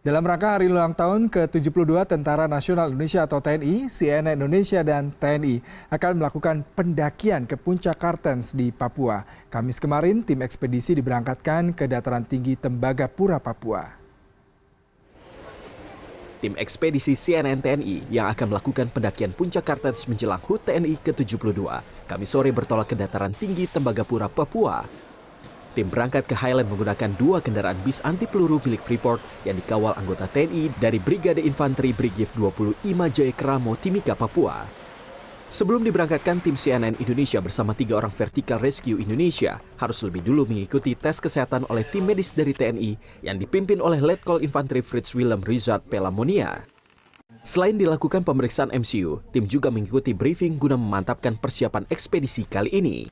Dalam rangka hari ulang tahun ke-72 Tentara Nasional Indonesia atau TNI, CNN Indonesia dan TNI akan melakukan pendakian ke Puncak Kartens di Papua. Kamis kemarin, tim ekspedisi diberangkatkan ke dataran tinggi Tembagapura, Papua. Tim ekspedisi CNN TNI yang akan melakukan pendakian Puncak Kartens menjelang HUT TNI ke-72, kami sore bertolak ke dataran tinggi Tembagapura, Papua. Tim berangkat ke Highland menggunakan dua kendaraan bis anti peluru milik Freeport yang dikawal anggota TNI dari Brigade Infanteri Brigif 20 Ima Jaya Keramo, Timika, Papua. Sebelum diberangkatkan, tim CNN Indonesia bersama tiga orang vertikal rescue Indonesia harus lebih dulu mengikuti tes kesehatan oleh tim medis dari TNI yang dipimpin oleh Letkol Infanteri Fritz Willem Rizard Pelamonia. Selain dilakukan pemeriksaan MCU, tim juga mengikuti briefing guna memantapkan persiapan ekspedisi kali ini.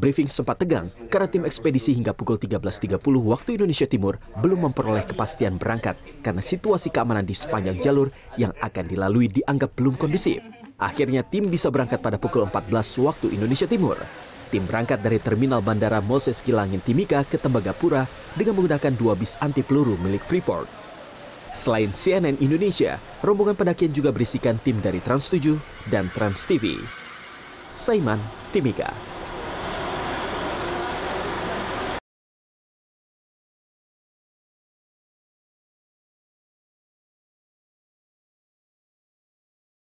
Briefing sempat tegang karena tim ekspedisi hingga pukul 13.30 waktu Indonesia Timur belum memperoleh kepastian berangkat karena situasi keamanan di sepanjang jalur yang akan dilalui dianggap belum kondusif. Akhirnya tim bisa berangkat pada pukul 14 waktu Indonesia Timur. Tim berangkat dari terminal bandara Moses Kilangin Timika ke Tembagapura dengan menggunakan dua bis anti peluru milik Freeport. Selain CNN Indonesia, rombongan pendakian juga berisikan tim dari Trans7 dan Trans TV. Saiman Timika.